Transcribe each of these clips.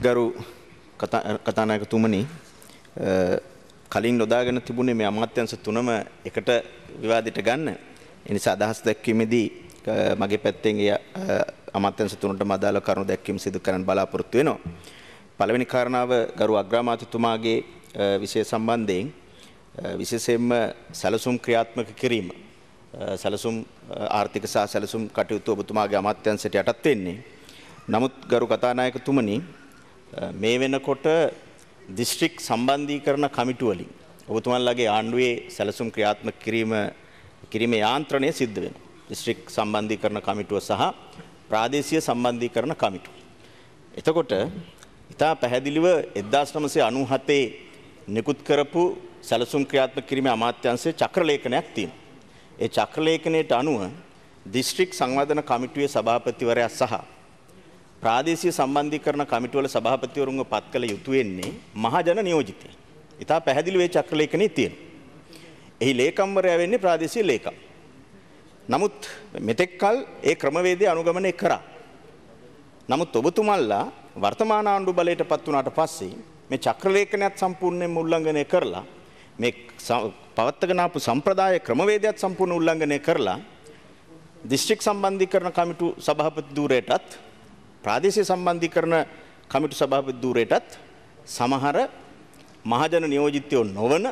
ගරු කතානායකතුමනි කලින් නොදාගෙන තිබුණේ මේ අමාත්‍යංශ තුනම එකට විවාදයට ගන්න. ඒ නිසා අදහස් දැක්වීමේදී මගේ පැත්තෙන් ඒ අමාත්‍යංශ තුනටම අදාළ කරුණු දැක්වීම සිදු කරන්න බලාපොරොත්තු වෙනවා. පළවෙනි කාරණාව ගරු අග්‍රාමාත්‍යතුමාගේ විෂය සම්බන්ධයෙන් විශේෂයෙන්ම සැලසුම් ක්‍රියාත්මක කිරීම සැලසුම් ආර්ථික සහ සැලසුම් කටයුතු ඔබතුමාගේ අමාත්‍යංශයට යටත් වෙන්නේ. නමුත් ගරු කතානායකතුමනි මේ වෙනකොට දිස්ත්‍රික් සම්බන්ධීකරණ කමිටු වලින් ඔබතුමන්ලගේ ආණ්ඩුවේ සැලසුම් ක්‍රියාත්මක කිරීම කිරීමේ යාන්ත්‍රණය සිද්ධ වෙනවා. දිස්ත්‍රික් සම්බන්ධීකරණ කමිටුව සහ ප්‍රාදේශීය සම්බන්ධීකරණ කමිටුව. එතකොට ඉතා පැහැදිලිව 1997 නිකුත් කරපු සැලසුම් ක්‍රියාත්මක කිරීමේ අමාත්‍යාංශයේ චක්‍රලේඛනයක් තියෙනවා. ඒ චක්‍රලේඛනයට අනුව දිස්ත්‍රික් සංවර්ධන කමිටුවේ සභාපතිවරයා සහ ප්‍රාදේශීය සම්බන්ධීකරණ කමිටුවල සභාපතිවරුන්ව පත් කළ යුතු වෙන්නේ මහජන නියෝජිතය. ඉතා පැහැදිලිව ඒ චක්‍රලේඛනයේ තියෙනවා. එහි ලේකම්වරයා වෙන්නේ ප්‍රාදේශීය ලේකම්. නමුත් මෙතෙක් කල ඒ ක්‍රමවේදය අනුගමනය කරා. නමුත් ඔබතුමල්ලා වර්තමාන ආණ්ඩු බලයට පත් වුණාට පස්සේ මේ චක්‍රලේඛනයත් සම්පූර්ණයෙන්ම උල්ලංඝනය කරලා මේ පවත්වගෙන ආපු සම්ප්‍රදාය ක්‍රමවේදයත් සම්පූර්ණ උල්ලංඝනය කරලා දිස්ත්‍රික් සම්බන්ධීකරණ කමිටු සභාපති ධූරයටත් ප්‍රාදේශීය සම්බන්ධීකරණ කමිටු සභාපති ධූරයටත් සමහර මහජන නියෝජිතයෝ නොවන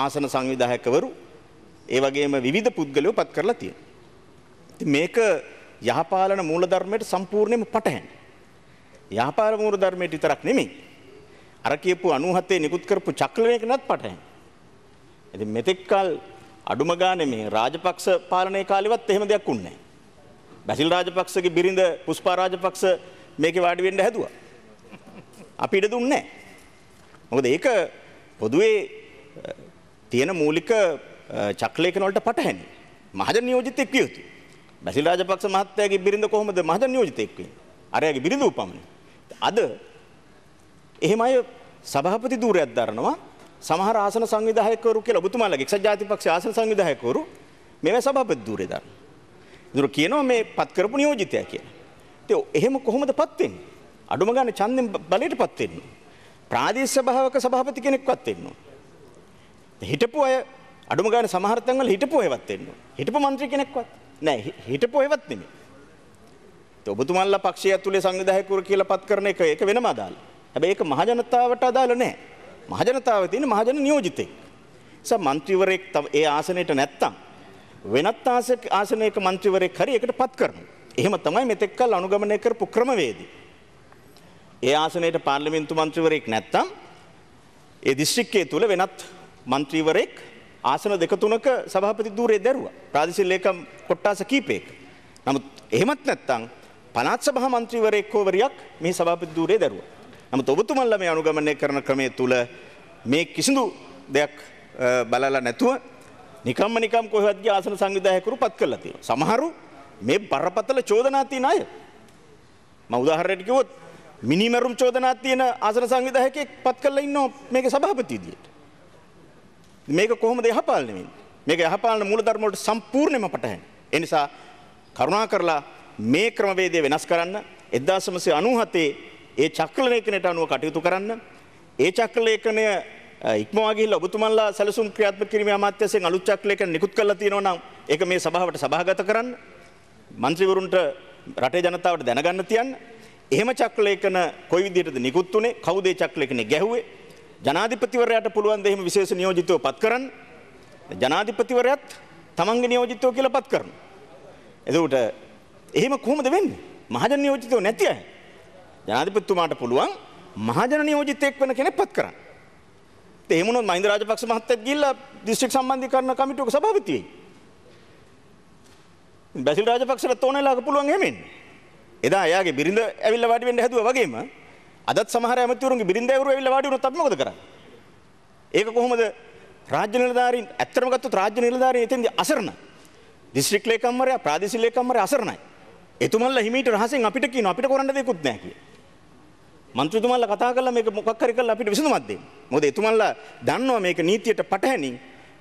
ආසන සංවිධායකවරු ඒ වගේම විවිධ පුද්ගලයෝ පත් කරලා තියෙනවා. ඉතින් මේක යහපාලන මූලධර්මයට සම්පූර්ණයෙන්ම පටහැනි. යහපාලන මූලධර්මයට විතරක් නෙමෙයි. අර කියපු 97 නිකුත් කරපු චක්‍රණයකටත් පටහැනි. ඉතින් මෙතෙක් කල අඩුම ගානේ මේ රාජපක්ෂ පාලනයේ කාලෙවත් එහෙම දෙයක් උන්නේ නැහැ. බැසිල් රාජපක්ෂගේ බිරිඳ පුස්පා රාජපක්ෂ මේකේ වාඩි වෙන්න හැදුවා. අපි ඉඩ දුන්නේ නැහැ. මොකද ඒක පොදුවේ තියෙන මූලික චක්‍රලේඛන වලට පටහැනි. මහජන නියෝජිතෙක් විය යුතුයි. බැසිල් රාජපක්ෂ මහත්තයාගේ බිරිඳ කොහොමද මහජන නියෝජිතෙක් වෙන්නේ? අරයාගේ බිරිඳ උපමනේ. අද එහෙම අය සභාපති ධූරයක් දරනවා සමහර ආසන සංවිධායකවරු කියලා ඔබතුමාලගේ එක්සත් ජාතික පක්ෂයේ ආසන සංවිධායකවරු මේවා සභාපති ධූරේ දරනවා. දුර කියනවා මේ පත් කරපු නියෝජිතයා කියලා. ඉතින් එහෙම කොහොමද පත් වෙන්නේ? අඩුම ගන්න ඡන්දෙන් බලයට පත් වෙන්නේ. ප්‍රාදේශීය සභාවක සභාපති කෙනෙක්වත් වෙන්න ඕනේ. හිටපු අය අඩුම ගන්න සමහර තැන්වල හිටපු අයවත් වෙන්න ඕනේ. හිටපු മന്ത്രി කෙනෙක්වත් නෑ හිටපු අයවත් නෙමෙයි. ඉතින් ඔබතුමන්ලා පක්ෂය ඇතුලේ සංවිධායකවරු කියලා පත් කරන එක ඒක වෙනම අදාළ. හැබැයි ඒක මහජනතාවට අදාළ නෑ. මහජනතාවේ තියෙන මහජන නියෝජිතෙක්. ඒ නිසා മന്ത്രിවරයෙක් ඒ ආසනයට නැත්තම් වෙනත් ආසනයක මන්ත්‍රීවරයෙක් හරි එකට පත් කරමු. එහෙම තමයි මෙතෙක් කල් අනුගමනය කරපු ක්‍රමවේදී. ඒ ආසනයට පාර්ලිමේන්තු මන්ත්‍රීවරයෙක් නැත්තම් ඒ දිස්ත්‍රික්කයේ තුල වෙනත් මන්ත්‍රීවරයෙක් ආසන දෙක තුනක සභාපති ධූරයේ දැරුවා. ප්‍රාදේශීය ලේකම් කොට්ටාස කීපයක. නමුත් එහෙමත් නැත්තම් පළාත් සභා මන්ත්‍රීවරයෙක් හෝවරියක් මේ සභාපති ධූරයේ දැරුවා. නමුත් ඔබතුමන්ලා මේ අනුගමනය කරන ක්‍රමය තුල මේ කිසිදු දෙයක් බලලා නැතුව නිකම්ම නිකම් කොහෙවත් ගිය ආසන සංවිධායකරු පත් කරලා තියෙනවා. සමහරු මේ බරපතල චෝදනා තියෙන අය. මම උදාහරණයක් කිව්වොත් මිනිමරුම් චෝදනා තියෙන ආසන සංවිධායකයෙක් පත් කරලා ඉන්නවා මේකේ සභාපති විදියට. මේක කොහොමද යහපාලනය වෙන්නේ? මේක යහපාලන මූලධර්ම වලට සම්පූර්ණයෙන්ම පටහැනි. ඒ නිසා කරුණා කරලා මේ ක්‍රමවේදය වෙනස් කරන්න 1997 ඒ චක්‍රලේඛනයට අනුව කටයුතු කරන්න. ඒ චක්‍රලේඛනය ඉක්මවාගේ ඔබතුමල්ලා සැලසුම් ක්‍රියාත්ම කිරීම අමාත්‍යසයෙන් අලුච්චක්ලයක නිකුත් කල්ලා තියෙනවනම් ඒක මේ සභාවට සභාගත කරන්න මන්ත්‍රීවරුන්ට රටේ ජනතාවට දැනගන්න තියන්න එහෙම චක්‍රලේඛන කොයි විදිහටද නිකුත් උනේ කවුද ඒ චක්‍රලේඛනේ ගැහුවේ ජනාධිපතිවරයාට පුළුවන් ද එහෙම විශේෂ නියෝජිතව පත් කරන්න ජනාධිපතිවරයාත් තමන්ගේ නියෝජිතව කියලා පත් කරනවා එතකොට එහෙම කොහොමද වෙන්නේ මහජන නියෝජිතව නැති අය ජනාධිපතිතුමාට පුළුවන් මහජන නියෝජිතයෙක් වෙන කෙනෙක් පත් කරන්න එහෙම වුණොත් මහින්ද රාජපක්ෂ මහත්තයත් ගිහිල්ලා දිස්ත්‍රික් සම්බන්ධීකරණ කමිටුවක සභාපති වෙයි. බැසිල් රාජපක්ෂට තෝණේලාක පුළුවන් එහෙම එන්න. එදා එයාගේ බිරිඳ ඇවිල්ලා වාඩි වෙන්න හැදුවා වගේම අදත් සමහර ඇමතිවරුන්ගේ බිරිඳ ඇවුරු ඇවිල්ලා වාඩි වුණොත් අපි මොකද කරන්නේ? ඒක කොහොමද රාජ්‍ය නිලධාරීන් ඇත්තම ගත්තොත් රාජ්‍ය නිලධාරීන් එතෙන්දී අසරණ. දිස්ත්‍රික් ලේකම්වරයා ප්‍රාදේශීය ලේකම්වරයා අසරණයි. එතුමන්ලා හිමීට රහසෙන් අපිට කියනවා අපිට කරන්න දෙයක් උත් නැහැ කියලා. මන්ත්‍රතුමන්ලා කතා කරලා මේක මොකක් හරි කරලා අපිට විසඳුමක් දෙන්න. මොකද එතුමන්ලා දන්නවා මේක නීතියට පටහැනි,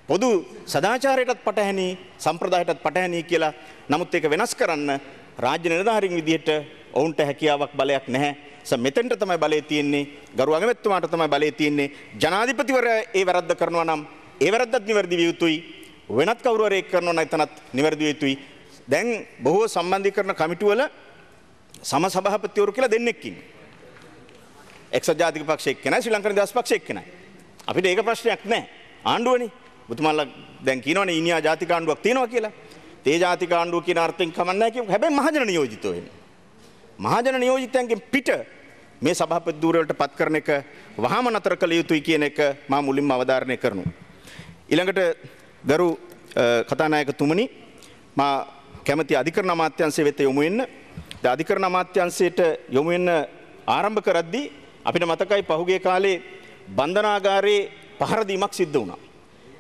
පොදු සදාචාරයටත් පටහැනි, සම්ප්‍රදායටත් පටහැනි කියලා. නමුත් ඒක වෙනස් කරන්න රාජ්‍ය නිලධාරීන් විදිහට ඔවුන්ට හැකියාවක් බලයක් නැහැ. ස මෙතෙන්ට තමයි බලය තියෙන්නේ. ගරු අගමැතිතුමාට තමයි බලය තියෙන්නේ. ජනාධිපතිවරයා ඒ වැරද්ද කරනවා නම් ඒ වැරද්දත් නිවැරදි විය යුතුයි. වෙනත් කවුරු හරි ඒක කරනවා නම් එතනත් නිවැරදි විය යුතුයි. දැන් බොහෝ සම්බන්ධීකරණ කමිටුවල සම සභාපතිවරු කියලා දෙන්නෙක් ඉන්නේ. එක්සත් ජාතික පක්ෂය එක්කෙනයි ශ්‍රී ලංකන් දවස් පක්ෂය එක්කෙනයි. අපිට ඒක ප්‍රශ්නයක් නැහැ. ආණ්ඩුවනේ. ඔබතුමාලා දැන් කියනවනේ ඉනියා ජාතික ආණ්ඩුවක් තියෙනවා කියලා. තේ ජාතික ආණ්ඩුව කියන අර්ථයෙන් කමක් නැහැ කියමු. හැබැයි මහජන නියෝජිතෝ වෙන්නේ. මහජන නියෝජිතයන්ගෙන් පිට මේ සභාපති ධූරවලට පත් කරන එක වහාම නතර කළ යුතුයි කියන එක මම මුලින්ම අවධාරණය කරනවා. ඊළඟට ගරු කතානායකතුමනි මා කැමති අධිකරණ අමාත්‍යංශය වෙත යොමු වෙන්න. ඒ අධිකරණ අමාත්‍යංශයට යොමු වෙන්න ආරම්භ කරද්දී අපිට මතකයි පහුගේ කාලේ බන්ධනාගාරයේ පහරදීමක් සිද්ධ වුණා.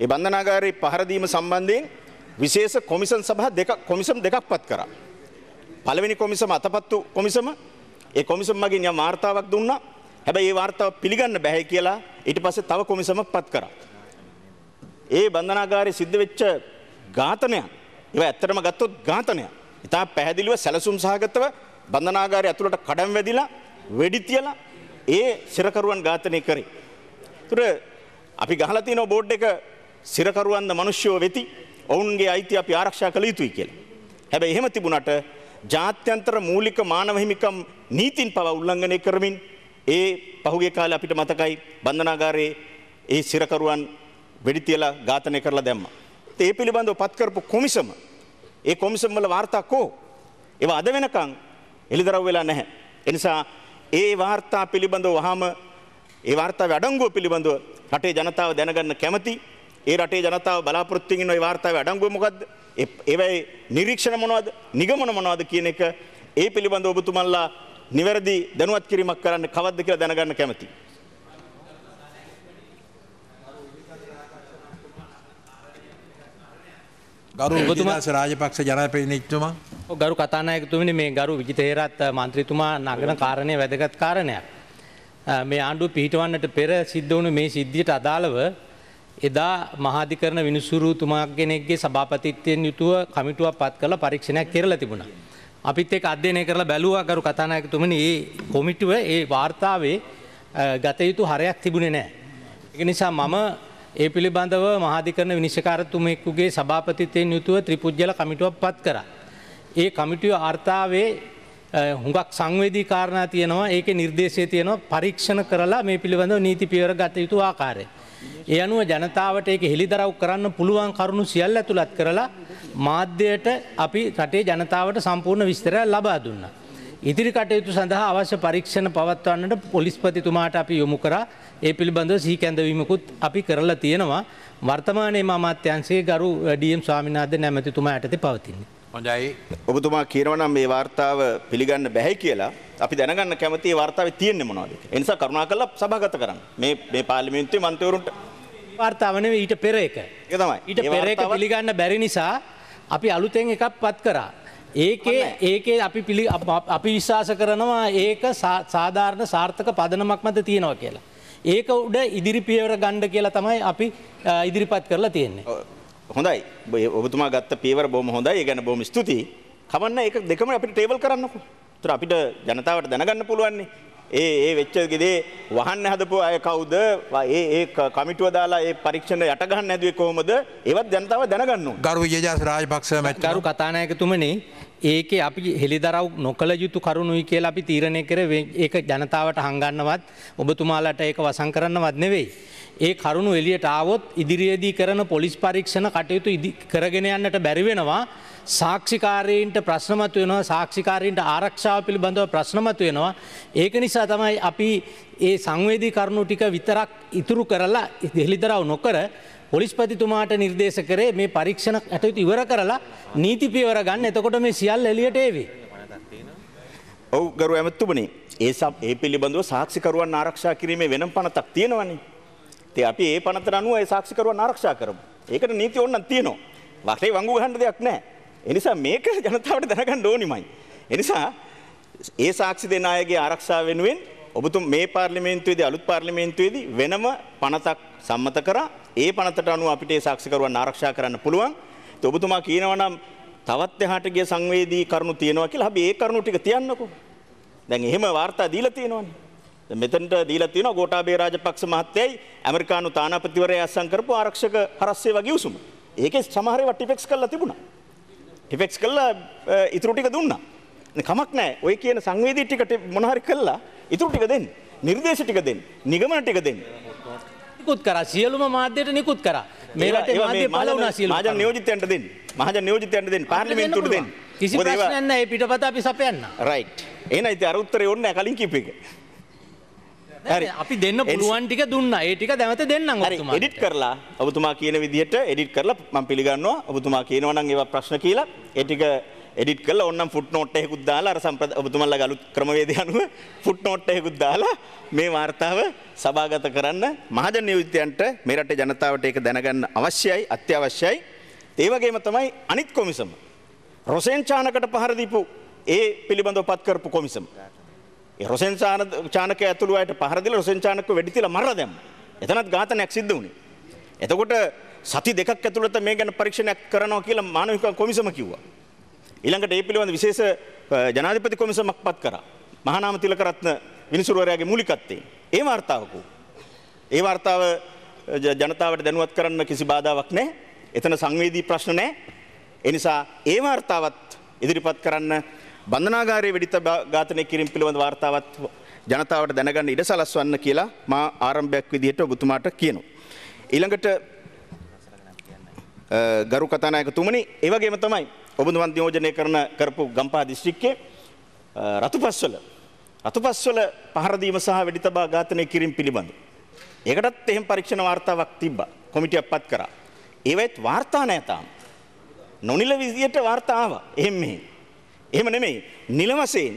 ඒ බන්ධනාගාරයේ පහරදීම සම්බන්ධයෙන් විශේෂ කොමිසම් සභා දෙකක් කොමිසම් දෙකක් පත් කරා. පළවෙනි කොමිසම අතපත්තු කොමිසම ඒ කොමිසම මගින් යම් වාර්තාවක් දුන්නා. හැබැයි ඒ වාර්තාව පිළිගන්න බෑ කියලා ඊට පස්සේ තව කොමිසමක් පත් කරා. ඒ බන්ධනාගාරයේ සිද්ධ වෙච්ච ඝාතනයන් ඒවා ඇත්තටම ගත්තොත් ඝාතනයක්. ඉතා පැහැදිලිව සැලසුම් සහගතව බන්ධනාගාරය ඇතුළට කඩම් වැදිලා වෙඩි තියලා ඒ සිරකරුවන් ඝාතනය කරේ. තුර අපි ගහලා තියෙනවා බෝඩ් එක සිරකරුවන් ද මිනිස්සුව වෙති ඔවුන්ගේ අයිතිය අපි ආරක්ෂා කළ යුතුයි කියලා. හැබැයි එහෙම තිබුණාට ජාත්‍යන්තර මූලික මානව හිමිකම් නීතින් පවා උල්ලංඝනය කරමින් ඒ පහුගිය කාලේ අපිට මතකයි බන්ධනාගාරයේ ඒ සිරකරුවන් වෙඩි තියලා ඝාතනය කරලා දැම්මා. ඒ පිළිබඳව පත් කරපු කොමිසම ඒ කොමිසම් වල වාර්තා කෝ ඒවා අද වෙනකන් එළිදරව් වෙලා නැහැ. එනිසා ඒ වාර්තා පිළිබඳව වහම ඒ වාර්තා වැඩංගුව පිළිබඳව රටේ ජනතාව දැනගන්න කැමති. ඒ රටේ ජනතාව බලාපොරොත්තු වෙන ඒ වාර්තාවේ අඩංගුව මොකද්ද? ඒවයි නිරීක්ෂණ මොනවද? නිගමන මොනවද කියන එක ඒ පිළිබඳව ඔබතුමන්ලා නිවැරදි දැනුවත් කිරීමක් කරන්න කවද්ද කියලා දැනගන්න කැමතියි. ගරු ගතුමාස රාජපක්ෂ ජනපනිත්තුමා ගරු කතානායකතුමනි මේ ගරු විජිතේරත් මන්ත්‍රීතුමා නගන කාරණය වැදගත් කාරණයක්. මේ ආණ්ඩුව පිහිටවන්නට පෙර සිද්ධ වුණු මේ සිද්ධියට අදාළව එදා මහාධිකරන විනිසුරුතුමාක් කෙනෙක්ගේ සභාපතිත්වයෙන් යුතුව කමිටුවක් පත් කළ පරීක්ෂණයක් කෙරලා තිබුණා. අපිත් එක් අධ්‍යයනය කරලා බැලුවා ගරු කතානායකතුමනි ඒ කොමිටුව ඒ වාර්තාවේ ගත යුතු හරයක් තිබුණේ නැහැ. ඒක නිසා මම ඒ පිළිබඳව මහාධිකරණ විනිශ්චකාරතුමෙක්කුගේ සභාපතිත්වයෙන් යුතුව ත්‍රිපුද්ජල කමිටුවක් පත් කර. ඒ කමිටිය අර්ථාවේ හුඟක් සංවේදී කාරණා තියෙනවා ඒක නිර්දේශය තියෙනවා පරීක්ෂණ කරලා මේ පිළිබඳව නීති පියවර ගත යුතු ආකාරය. ඒ අනුව ජනතාවට ඒක හෙළිදරව් කරන්න පුළුවන් කරුණු සියල්ල ඇතුළත් කරලා මාධ්‍යයට අපි රටේ ජනතාවට සම්පූර්ණ විස්තරය ලබා දුන්නා. ඉදිරි කටයුතු සඳහා අවශ්‍ය පරීක්ෂණ පවත්වන්නට පොලිස්පතිතුමාට අපි යොමු කරා ඒ පිළිබඳව සීකැඳවීමකුත් අපි කරලා තියෙනවා වර්තමානයේ මාමාත්‍යන්සේ ගරු ඩියම් ස්වාමිනාද නැමැතිතුමා ඇතති පවතින්නේ. හොඳයි ඔබතුමා කියනවනම් මේ වාර්තාව පිළිගන්න බැහැ කියලා අපි දැනගන්න කැමති වාර්තාව තියෙන්නේ මොනවද. එනිසා කරුණා කරලා සභාගත කරන්න. මේ මේ පාර්ලිමේන්තුවේ මන්ත්‍රීවරුන්ට වාර්තාවනේ ඊට පෙර එක. ඒක තමයි. ඊට පෙර එක පිළිගන්න බැරි නිසා අපි අලුතෙන් එකක් පත් කරා. ඒකේ ඒකේ අපි පිළි අපි විශ්වාස කරනවා ඒක සාධාරණ සාර්ථක පදනමක් මත තියෙනවා කියලා. ඒක උඩ ඉදිරි පියවර ගණ්ඩ කියලා තමයි අපි ඉදිරිපත් කරලා තියෙන්නේ. හොඳයි ඔබතුමා ගත්ත පීවර බොම හොඳයි ගැන බොම ස්තුතියි කමන්න ඒ දෙකම අපිට ටේබල් කරන්නකු තුර අපිට ජනතාවට දැනගන්න පුළුවන්නේ ඒ ඒ වෙච්ච ගෙදේ වහන්න හදපු අය කවුද? ඒ ඒ කමිටුව දාලා ඒ පරීක්ෂණ යට ගන්න නැදුවේ කොහොමද? ඒවත් ජනතාව දැනගන්න ඕනේ. ගරු විජේදාස රාජපක්ෂ මැතිතුමා. ගරු කතානායකතුමනි, ඒකේ අපි හෙළිදරව් නොකළ යුතු කරුණුයි කියලා අපි තීරණය කර ඒක ජනතාවට හංගන්නවත් ඔබතුමාලට ඒක වසං කරන්නවත් නෙවෙයි. ඒ කරුණු එලියට ආවොත් ඉදිරියේදී කරන පොලිස් පරීක්ෂණ කටයුතු කරගෙන යන්නට බැරි වෙනවා. සාක්ෂිකාරීන්ට ප්‍රශ්නමතු වෙනවා සාක්ෂිකාරීන්ට ආරක්ෂාව පිළිබඳව ප්‍රශ්නමතු වෙනවා. ඒක නිසා තමයි අපි ඒ සංවේදී කරුණු ටික විතරක් ඉතුරු කරලා හෙළිදරව් නොකර පොලිස්පතිතුමාට නිර්දේශ කරේ මේ පරීක්ෂණ ඇතුතු ඉවර කරලා නීතිපියවර ගන්න එතකොට මේ සියල් එලියට ඒවේ. ඔවු ගරු ඇමත්තුමනි ඒ සම් ඒ පිළිබඳව සාක්ෂිකරුවන් ආරක්ෂා කිරීමේ වෙනම් පනතක් තියෙනවන්නේ. තේ අපි ඒ පනතර අනුව ඒ සාක්ෂිකරුවන් ආරක්ෂා කරමු. ඒකට නීති ඔන්න තියෙනවා. වටේ වංගු ගහන්න දෙයක් නැහැ. එනිසා මේක ජනතාවට දැනගන්න ඕනිමයි. එනිසා ඒ සාක්ෂි දෙන අයගේ ආරක්ෂාව වෙනුවෙන් ඔබතුම මේ පාර්ලිමේන්තුවේදී අලුත් පාර්ලිමේන්තුවේදී වෙනම පනතක් සම්මත කරා. ඒ පනතට අනුව අපිට ඒ සාක්ෂිකරුවන් ආරක්ෂා කරන්න පුළුවන්. ඒත් ඔබතුමා කියනවා නම් තවත් එහාට ගිය සංවේදී කරුණු තියෙනවා කියලා. අපි ඒ කරුණු ටික තියන්නකෝ. දැන් එහෙම වාර්තා දීලා තියෙනවනේ. දැන් මෙතනට දීලා තියෙනවා ගෝඨාභය රාජපක්ෂ මහත්තයයි ඇමරිකානු තානාපතිවරයා අත්සන් කරපු ආරක්ෂක හරස්සේ වගේ උසුම. ඒකේ සමහර ඒවා ටිපෙක්ස් කරලා තිබුණා. ඩිෆෙක්ස් කළා ඉතුරු ටික දුන්නා. කමක් නැහැ. ඔය කියන සංවේදී ටිකට මොන හරි කළා ඉතුරු ටික දෙන්න. නිර්දේශ ටික දෙන්න. නිගමන ටික දෙන්න. නිකුත් කරා. සියලුම මාධ්‍යයට නිකුත් කරා. මේ රටේ මාධ්‍ය පළ වුණා සියලුම. මහජන නියෝජිතයන්ට දෙන්න. මහජන නියෝජිතයන්ට දෙන්න. පාර්ලිමේන්තුවට දෙන්න. කිසි ප්‍රශ්නයක් නැහැ. මේ පිටපත අපි සපයන්න. රයිට්. එහෙනම් ඉතින් අර උත්තරේ ඕනේ නැහැ කලින් කීප එක. හරි අපි දෙන්න පුළුවන් ටික දුන්න ඒ ටික දැවත දෙන්න එඩිට් කරලා ඔබතුමා කියන විදිහට එඩිට් කරලා මම පිළිගන්නවා ඔබතුමා කියනවා නම් ඒවා ප්‍රශ්න කියලා ඒ ටික එඩිට් කල ඔන්න ෆුට් නෝට් එකකුත් දාලා අර සම්ප්‍රදාය ඔබතුමන්ලා ගලුත් ක්‍රමවේදය අනුව ෆුට් නෝට් එකකුත් දාලා මේ වාර්තාව සභාගත කරන්න මහජන නියුක්තියන්ට මේ රටේ ජනතාවට ඒක දැනගන්න අවශ්‍යයි අත්‍යවශ්‍යයි ඒ වගේම තමයි අනිත් කොමිසම රොසෙන් චානකට පහර දීපු ඒ පිළිබඳව පත් කරපු කොමිසම රොසෙන් චානක ඇතුළු අයට පහරදිල රොසෙන් චානක වැඩිතිලා මරලා දැම්ම. එතනත් ඝාතනයක් සිද්ධ වුණේ. එතකොට සති දෙකක් ඇතුළත මේ ගැන පරීක්ෂණයක් කරනවා කියලා මානවික කොමිසම කිව්වා. ඊළඟට ඒ පිළිබඳ විශේෂ ජනාධිපති කොමිසමක් පත් කරා. මහානාම තිලකරත්න විනිසුරුවරයාගේ මූලිකත්වයෙන්. ඒ වார்த்தාවකෝ. ඒ වார்த்தාව ජනතාවට දැනුවත් කරන්න කිසි බාධාවක් නැහැ. එතන සංවේදී ප්‍රශ්න නැහැ. ඒ නිසා ඒ වார்த்தාවත් ඉදිරිපත් කරන්න බඳනාගාරය වෙඩිත ඝාතනය කිරීම පිළිබඳ වාර්තාවත් ජනතාවට දැනගන්න ඉඩ සලස්වන්න කියලා මා ආරම්භයක් විදිහට ඔබතුමාට කියනවා. ඊළඟට ගරු කතානායකතුමනි ඒ වගේම තමයි ඔබතුමන් නියෝජනය කරන කරපු ගම්පහ දිස්ත්‍රික්කයේ රතුපස්වල රතුපස්වල පහර දීම සහ වෙඩි තබා ඝාතනය කිරීම පිළිබඳ. ඒකටත් එහෙම පරීක්ෂණ වාර්තාවක් තිබ්බා. කොමිටියක්පත් කරා. ඒවෙත් වාර්තා නැහැ තාම. නොනිල විදියට වාර්තා ආවා. එහෙම මෙහෙම. එහෙම නෙමෙයි නිලවසෙන්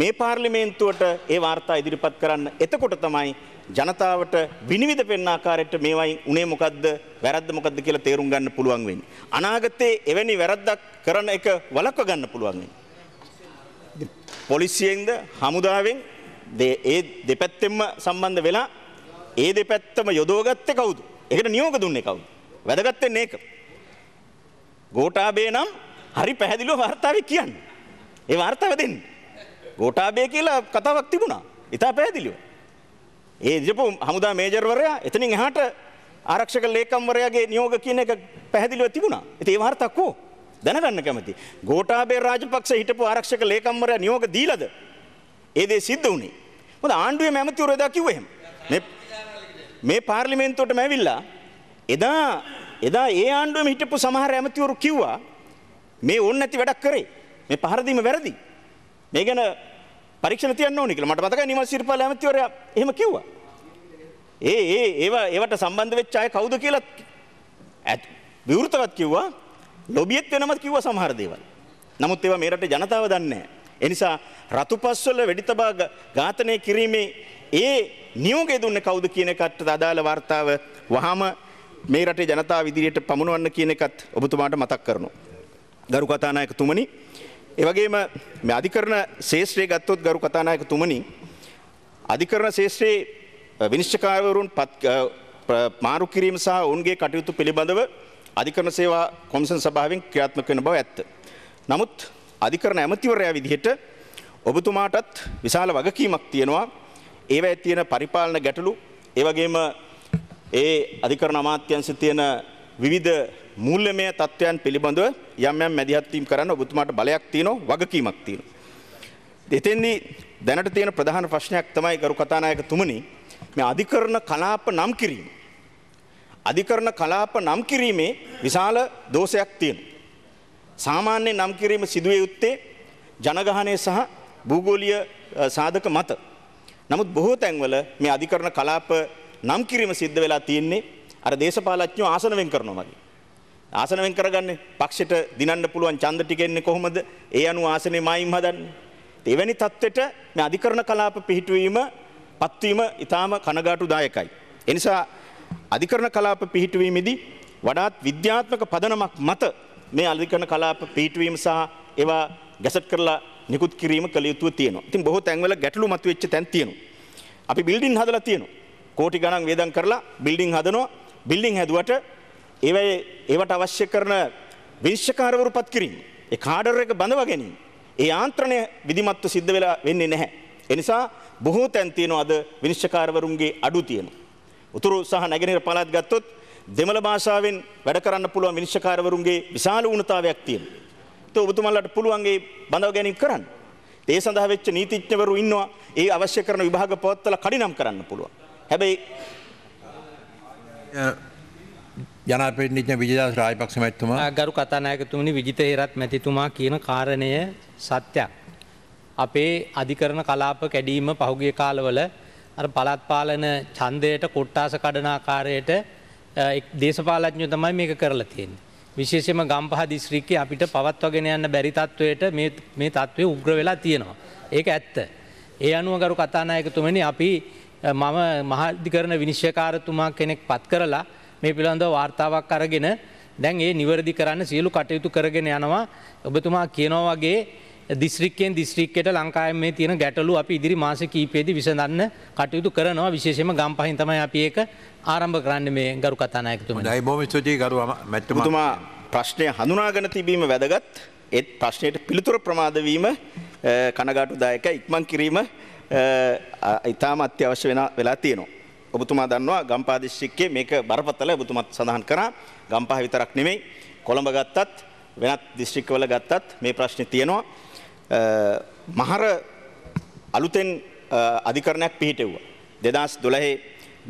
මේ පාර්ලිමේන්තුවට ඒ වාර්තා ඉදිරිපත් කරන්න. එතකොට තමයි ජනතාවට විනිවිද පෙන්න ආකාරයට මේවයි උනේ මොකද්ද වැරද්ද මොකද්ද කියලා තේරුම් ගන්න පුළුවන් වෙන්නේ. අනාගතයේ එවැනි වැරද්දක් කරන එක වළක්ව ගන්න පුළුවන් වෙන්නේ. පොලිසියෙන්ද හමුදාවෙන් ඒ දෙපැත්තෙම සම්බන්ධ වෙලා ඒ දෙපැත්තම යොදවගත්තේ කවුද? ඒකට නියෝග දුන්නේ කවුද? වැදගත් වෙන්නේ ඒක. ගෝඨාභය නම් හරි පැහැදිලිව වර්තාවේ කියන්නේ. ඒ වාර්තාව දෙන්න. ගෝඨාභය කියලා කතාවක් තිබුණා. ඉතා පැහැදිලිව. ඒ ඉඳපු හමුදා මේජර්වරයා එතනින් එහාට ආරක්ෂක ලේකම්වරයාගේ නියෝග කියන එක පැහැදිලිව තිබුණා. ඉතින් ඒ වාර්තාවක් කො දැනගන්න කැමති. ගෝඨාභය රාජපක්ෂ හිටපු ආරක්ෂක ලේකම්වරයා නියෝග දීලාද? ඒ දේ සිද්ධ වුණේ. මොකද ආණ්ඩුවේ මැමතිවරු එදා කිව්වේ එහෙම. මේ මේ පාර්ලිමේන්තුවටම ඇවිල්ලා එදා එදා ඒ ආණ්ඩුවම හිටපු සමහර ඇමතිවරු කිව්වා මේ ඕන්න නැති වැඩක් කරේ මේ පහර දීම වැරදි. මේ ගැන පරීක්ෂණ තියන්න ඕනේ කියලා මට මතකයි නිමල් සිරිපාල ඇමතිවරයා එහෙම කිව්වා. ඒ ඒ ඒවා ඒවට සම්බන්ධ වෙච්ච අය කවුද කියලා විවෘතවත් කිව්වා. ලොබියෙත් වෙනමත් කිව්වා සමහර දේවල්. නමුත් ඒවා මේ රටේ ජනතාව දන්නේ නැහැ. ඒ නිසා රතුපස්වල වෙඩි තබා ඝාතනය කිරීමේ ඒ නියෝගය දුන්නේ කවුද කියන එකට අදාළ වார்த்தාව වහාම මේ රටේ ජනතාව ඉදිරියට පමුණවන්න කියන එකත් ඔබතුමාට මතක් කරනවා. ගරු කතානායකතුමනි එවගේම මේ අධිකරණ ශේෂ්ත්‍රයේ ගත්තොත් ගරු කතානායකතුමනි අධිකරණ ශේෂ්ත්‍රයේ විනිශ්චයකාරවරුන් මාරු කිරීම සහ ඔවුන්ගේ කටයුතු පිළිබඳව අධිකරණ සේවා කොමිෂන් සභාවෙන් ක්‍රියාත්මක වෙන බව ඇත්ත. නමුත් අධිකරණ ඇමතිවරයා විදිහට ඔබතුමාටත් විශාල වගකීමක් තියෙනවා. ඒවැය තියෙන පරිපාලන ගැටලු, ඒ වගේම ඒ අධිකරණ අමාත්‍යංශ තියෙන විවිධ මූල්‍යමය තත්ත්වයන් පිළිබඳව යම් යම් මැදිහත්වීම් කරන්න ඔබතුමාට බලයක් තියෙනවා වගකීමක් තියෙනවා. එතෙන්දී දැනට තියෙන ප්‍රධාන ප්‍රශ්නයක් තමයි ගරු කතානායක තුමනි මේ අධිකරණ කලාප නම් කිරීම. අධිකරණ කලාප නම් කිරීමේ විශාල දෝෂයක් තියෙනවා. සාමාන්‍ය නම් කිරීම සිදුවේ යුත්තේ ජනගහනය සහ භූගෝලීය සාධක මත. නමුත් බොහෝ තැන්වල මේ අධිකරණ කලාප නම් කිරීම සිද්ධ වෙලා තියෙන්නේ අර දේශපාලඥයෝ ආසන වෙන් කරනවා වගේ. ආසන වෙන් කරගන්නේ පක්ෂයට දිනන්න පුළුවන් ඡන්ද ටික එන්නේ කොහොමද? ඒ අනුව ආසනේ මායිම් හදන්නේ. එවැනි தත්වෙට මේ අධිකරණ කලාප පිහිටුවීම පත්වීම ඊටාම කනගාටුදායකයි. ඒ නිසා අධිකරණ කලාප පිහිටුවීමේදී වඩාත් විද්‍යාත්මක පදනමක් මත මේ අධිකරණ කලාප පිහිටුවීම සහ ඒවා ගැසට් කරලා නිකුත් කිරීම කළ යුතුව තියෙනවා. ඉතින් බොහෝ තැන්වල ගැටලු මතුවෙච්ච තැන් තියෙනවා. අපි බිල්ඩින් හදලා තියෙනවා. කෝටි ගණන් වේදම් කරලා බිල්ඩින් හදනවා. බිල්ඩින් හැදුවට ඒවයි ඒවට අවශ්‍ය කරන විනිශ්චකාරවරු පත් කිරීම. ඒ කාඩර් එක බඳවා ගැනීම. ඒ යාන්ත්‍රණය විධිමත්ව සිද්ධ වෙලා වෙන්නේ නැහැ. ඒ නිසා බොහෝ තැන් තියෙනවා අද විනිශ්චකාරවරුන්ගේ අඩු තියෙනවා. උතුරු සහ නැගෙනහිර පළාත් ගත්තොත් දෙමළ භාෂාවෙන් වැඩ කරන්න පුළුවන් විනිශ්චකාරවරුන්ගේ විශාල වුණතාවයක් තියෙනවා. ඒත් ඔබතුමාලට පුළුවන් ඒ බඳවා ගැනීම කරන්න. ඒ සඳහා වෙච්ච නීතිඥවරු ඉන්නවා. ඒ අවශ්‍ය කරන විභාග පවත්වලා කඩිනම් කරන්න පුළුවන්. හැබැයි ජනපෙන්නිච්ඥ විජදස් රායිපක්ෂමැත්තුමා ගරු කතානායකතුමනි විජිත හේරත් මැතිතුමා කියන කාරණය සත්‍යයක්. අපේ අධිකරන කලාප කැඩීම පහුගිය කාලවල අ පලත්පාලන චන්දයට කොට්ටාස කඩනාකාරයට දේශපාලඥ තමයි මේක කරලා තියෙන්. විශේෂම ගම්පහ දිස්ශ්‍රිකය අපිට පවත්වගෙන යන්න බැරිතත්වයට මේ තත්ත්වය උග්‍ර වෙලා තියෙනවා. ඒක ඇත්ත. ඒ අනුව ගරු කතානායකතුමනි අපි මම මහධිකරන විනිශ්්‍යකාරතුමා කෙනෙක් පත් කරලා මේ පිළඳ වාර්තාවක් අරගෙන දැන් ඒ නිවැරදි කරන්න සියලු කටයුතු කරගෙන යනවා ඔබතුමා කියනවාගේ දිස්ත්‍රික්කයෙන් දිස්ත්‍රික්කට ලංකාය මේ තියෙන ගැටලු අපි ඉදිරි මාස කීපේදී විසඳන්න කටයුතු කරනවා විශේෂම ගම් පහින් තමයි අපි ඒක ආරම්භ කරන්න මේ ගරු කතානායකතුම යිබෝම චෝජී ගරු මැටතුමා ප්‍රශ්නය හඳුනාගන තිබීම වැදගත් ඒත් ප්‍රශ්නයට පිළිතුර ප්‍රමාදවීම කනගාටුදායක ඉක්මන් කිරීම ඉතාම අත්‍යවශ්‍ය වෙන වෙලා තියෙනවා. ඔබතුමා දන්නවා ගම්පාදිශ්චික්කේ මේක බරපතල ඔබතුමත් සඳහන් කරා ගම්පහ විතරක් නෙමෙයි කොළඹ ගත්තත් වෙනත් දිස්ත්‍රික්කවල ගත්තත් මේ ප්‍රශ්නේ තියෙනවා. මහර අලුතෙන් අධිකරණයක් පිහිටෙව්වා. දෙදස් දොළහේ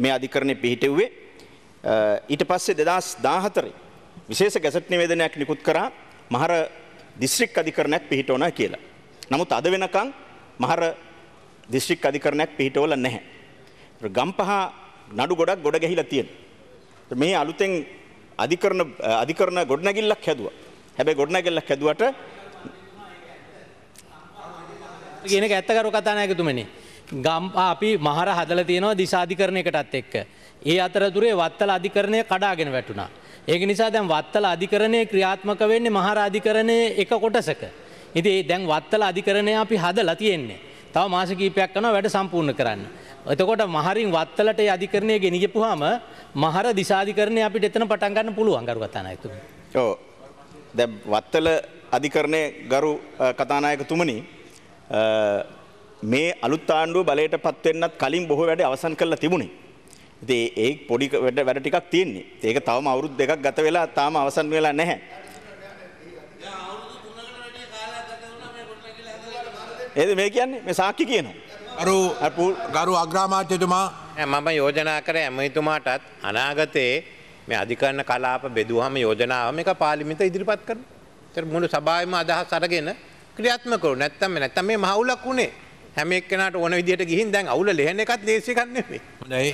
මේ අධිකරණය පිහිටෙව්වේ ඊට පස්සේ දෙදස් දාහතරේ විශේෂ ගැසට් නිවේදනයක් නිකුත් කරා මහර දිස්ත්‍රික් අධිකරණයක් පිහිටවන කියලා. නමුත් අද වෙනකං මහර දිස්ත්‍රික් අධිකරණයක් පිහිටවල නැහැ. ගම්පහ නඩු ගොඩක් ගොඩ ගැහිලා තියෙනවා. මේ අලුතෙන් අධිකරණ අධිකරණ ගොඩනැගිල්ලක් හැදුවා. හැබැයි ගොඩනැගිල්ලක් හැදුවට කියන එක ඇත්තකරු කතානායකතුමනි. ගම් අපි මහර හදලා තියෙනවා දිශාධිකරණයකටත් එක්ක. ඒ අතරතුරේ වත්තල අධිකරණය කඩාගෙන වැටුණා. ඒක නිසා දැන් වත්තල අධිකරණය ක්‍රියාත්මක වෙන්නේ මහර අධිකරණය එක කොටසක. ඉතින් දැන් වත්තල අධිකරණය අපි හදලා තියෙන්නේ. තව මාස කීපයක් යනවා වැඩ සම්පූර්ණ කරන්න. එතකොට මහරින් වත්තලට ඒ අධිකරණය ගෙනගපුවාම මහර දිසාධිකරණය අපිට එතන පටන් ගන්න පුළුවන් ගරු කතානායකතුමනි. ඔව්. දැන් වත්තල අධිකරණයේ ගරු කතානායකතුමනි මේ අලුත් ආණ්ඩුව බලයට පත් වෙන්නත් කලින් බොහෝ වැඩ අවසන් කරලා තිබුණේ. ඉතින් ඒ පොඩි වැඩ ටිකක් තියෙන්නේ. ඒක තවම අවුරුදු දෙකක් ගත වෙලා තාම අවසන් වෙලා නැහැ. ඒද මේ කියන්නේ මේ සාක්කි කියනවා. අරු ගරු අග්‍රාමාත්‍යතුමා මම යෝජනා කර ඇමතුමාටත් අනාගතයේ මේ අධිකරණ කලාප බෙදුවහම යෝජනාව එක පාලිමිත ඉදිරිපත් කරන. තර මුළු සභාවෙම අදහස් අරගෙන ක්‍රියාත්මකව නැත්තම් නැත්තම් මේ මහවුලක් උනේ හැම එක්කෙනාට ඕන විදිහට ගිහින් දැන් අවුල ලෙහන එකත් දේශයක් නෙමෙයි. හොඳයි.